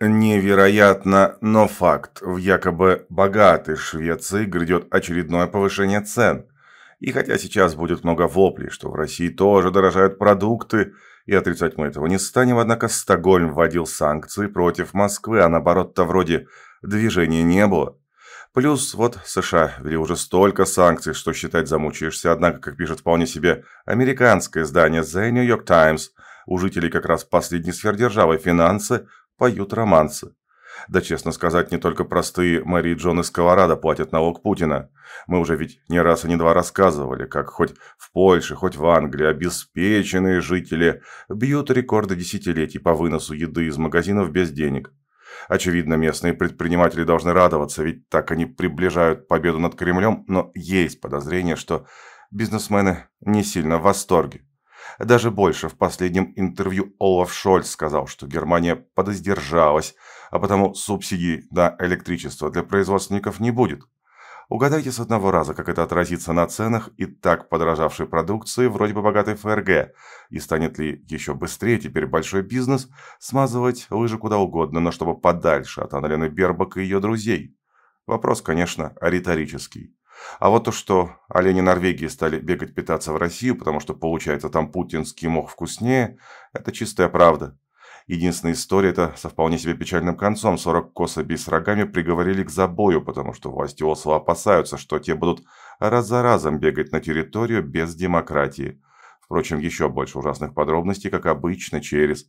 Невероятно, но факт. В якобы богатой Швеции грядет очередное повышение цен. И хотя сейчас будет много воплей, что в России тоже дорожают продукты, и отрицать мы этого не станем, однако Стокгольм вводил санкции против Москвы, а наоборот-то вроде движения не было. Плюс вот США ввели уже столько санкций, что считать замучаешься, однако, как пишет вполне себе американское издание The New York Times, у жителей как раз последней сверхдержавы финансы поют романсы. Да, честно сказать, не только простые Мэри и Джон из Колорадо платят налог Путина. Мы уже ведь не раз и не два рассказывали, как хоть в Польше, хоть в Англии обеспеченные жители бьют рекорды десятилетий по выносу еды из магазинов без денег. Очевидно, местные предприниматели должны радоваться, ведь так они приближают победу над Кремлем, но есть подозрение, что бизнесмены не сильно в восторге. Даже больше, в последнем интервью Олаф Шольц сказал, что Германия подоздержалась, а потому субсидий на электричество для производственников не будет. Угадайте с одного раза, как это отразится на ценах и так подорожавшей продукции вроде бы богатой ФРГ, и станет ли еще быстрее теперь большой бизнес смазывать лыжи куда угодно, но чтобы подальше от Анналены Бербак и ее друзей. Вопрос, конечно, риторический. А вот то, что олени Норвегии стали бегать питаться в Россию, потому что, получается, там путинский мох вкуснее, это чистая правда. Единственная история это со вполне себе печальным концом. 40 кособей с рогами приговорили к забою, потому что власти Осло опасаются, что те будут раз за разом бегать на территорию без демократии. Впрочем, еще больше ужасных подробностей, как обычно, через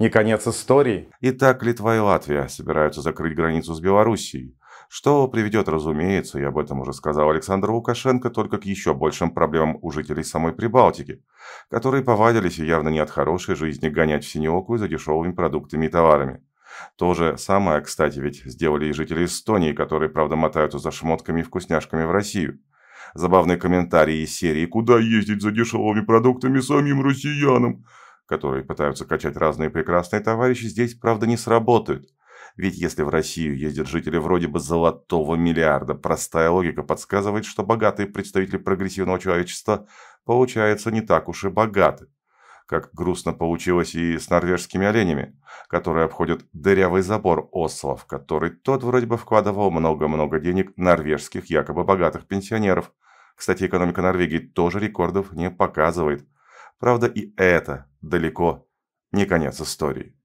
не конец истории. Итак, Литва и Латвия собираются закрыть границу с Белоруссией. Что приведет, разумеется, я об этом уже сказал Александр Лукашенко, только к еще большим проблемам у жителей самой Прибалтики, которые повадились и явно не от хорошей жизни гонять в синеокую за дешевыми продуктами и товарами. То же самое, кстати, ведь сделали и жители Эстонии, которые, правда, мотаются за шмотками и вкусняшками в Россию. Забавные комментарии из серии «Куда ездить за дешевыми продуктами самим россиянам?» которые пытаются качать разные прекрасные товарищи, здесь, правда, не сработают. Ведь если в Россию ездят жители вроде бы золотого миллиарда, простая логика подсказывает, что богатые представители прогрессивного человечества получаются не так уж и богаты. Как грустно получилось и с норвежскими оленями, которые обходят дырявый забор Осло, в который тот вроде бы вкладывал много-много денег норвежских якобы богатых пенсионеров. Кстати, экономика Норвегии тоже рекордов не показывает. Правда, и это далеко не конец истории.